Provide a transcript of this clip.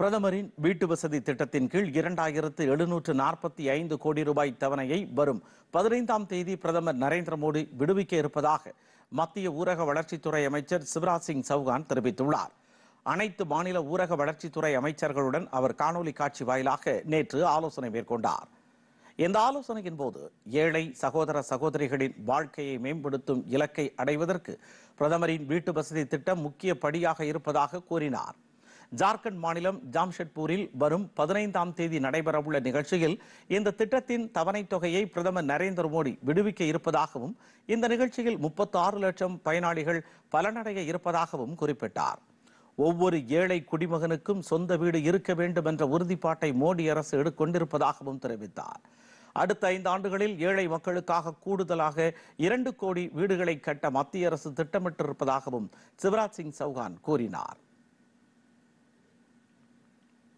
பிரதமரின் வீட்டு வசதி திட்டத்தின் கீழ் இரண்டாயிரத்து எழுநூற்று நாற்பத்தி ஐந்து கோடி ரூபாய் தவணையை வரும் பதினைந்தாம் தேதி பிரதமர் நரேந்திர மோடி விடுவிக்க இருப்பதாக மத்திய ஊரக வளர்ச்சித்துறை அமைச்சர் சிவராஜ் சிங் சவுகான் தெரிவித்துள்ளார் அனைத்து மாநில ஊரக வளர்ச்சித்துறை அமைச்சர்களுடன் அவர் காணொலி காட்சி வாயிலாக நேற்று ஆலோசனை மேற்கொண்டார் இந்த ஆலோசனையின் போது ஏழை சகோதர சகோதரிகளின் வாழ்க்கையை மேம்படுத்தும் இலக்கை அடைவதற்கு பிரதமரின் வீட்டு வசதி திட்டம் முக்கிய படியாக இருப்பதாக கூறினார் ஜார்க்கண்ட் மாநிலம் ஜாம்ஷெட்பூரில் வரும் பதினைந்தாம் தேதி நடைபெறவுள்ள நிகழ்ச்சியில் இந்த திட்டத்தின் தவணைத் தொகையை பிரதமர் நரேந்திர மோடி விடுவிக்க இருப்பதாகவும் இந்த நிகழ்ச்சியில் முப்பத்தாறு லட்சம் பயனாளிகள் பலனடைய இருப்பதாகவும் குறிப்பிட்டார் ஒவ்வொரு ஏழை குடிமகனுக்கும் சொந்த வீடு இருக்க வேண்டும் என்ற உறுதிப்பாட்டை மோடி அரசு எடுக்கொண்டிருப்பதாகவும் தெரிவித்தார் அடுத்த ஐந்து ஆண்டுகளில் ஏழை மக்களுக்காக கூடுதலாக இரண்டு கோடி வீடுகளை கட்ட மத்திய அரசு திட்டமிட்டிருப்பதாகவும் சிவராஜ் சிங் சௌகான் கூறினார்